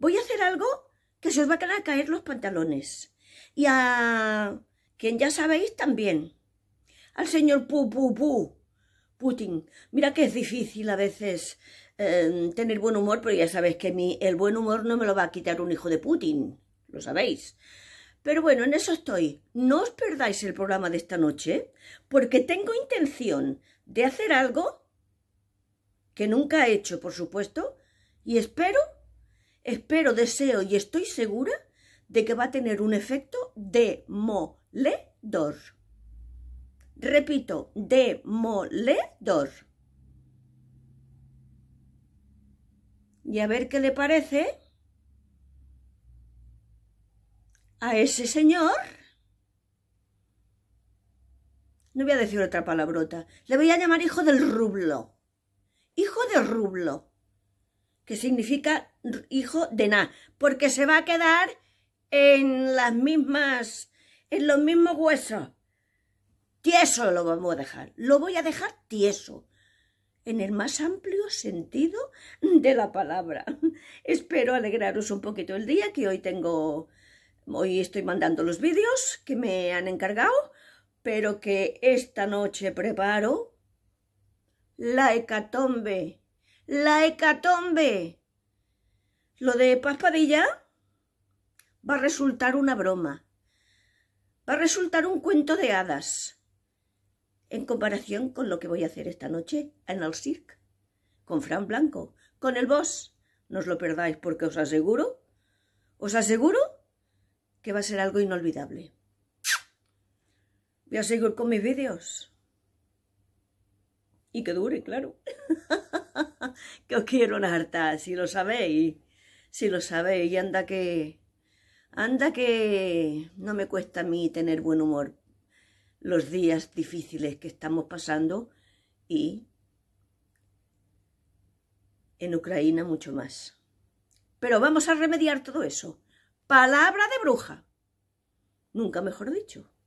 voy a hacer algo que se os va a caer los pantalones. Y a quien ya sabéis también, al señor Pu Pu Putin. Mira que es difícil a veces em, tener buen humor, pero ya sabéis que mi, el buen humor no me lo va a quitar un hijo de Putin, lo sabéis. Pero bueno, en eso estoy. No os perdáis el programa de esta noche, porque tengo intención de hacer algo que nunca he hecho, por supuesto, y espero espero, deseo y estoy segura de que va a tener un efecto de demoledor. Repito, de demoledor. Y a ver qué le parece a ese señor. No voy a decir otra palabrota. Le voy a llamar hijo del rublo. Hijo del rublo que significa hijo de Na, porque se va a quedar en las mismas, en los mismos huesos. Tieso lo vamos a dejar, lo voy a dejar tieso, en el más amplio sentido de la palabra. Espero alegraros un poquito el día, que hoy tengo, hoy estoy mandando los vídeos que me han encargado, pero que esta noche preparo la hecatombe la hecatombe. Lo de paspadilla va a resultar una broma. Va a resultar un cuento de hadas. En comparación con lo que voy a hacer esta noche en el Cirque, con Fran Blanco, con el boss. No os lo perdáis porque os aseguro, os aseguro que va a ser algo inolvidable. Voy a seguir con mis vídeos y que dure, claro. que os quiero una harta, si lo sabéis, si lo sabéis, y anda que, anda que no me cuesta a mí tener buen humor los días difíciles que estamos pasando y en Ucrania mucho más. Pero vamos a remediar todo eso. Palabra de bruja. Nunca mejor dicho.